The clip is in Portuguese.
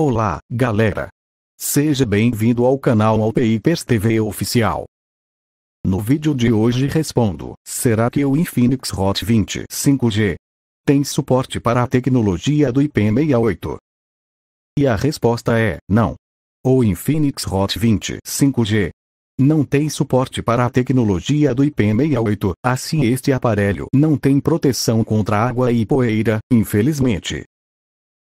Olá, galera! Seja bem-vindo ao canal Alpeipers TV Oficial. No vídeo de hoje respondo, será que o Infinix Hot 20 5G tem suporte para a tecnologia do IP68? E a resposta é, não. O Infinix Hot 20 5G não tem suporte para a tecnologia do IP68, assim este aparelho não tem proteção contra água e poeira, infelizmente.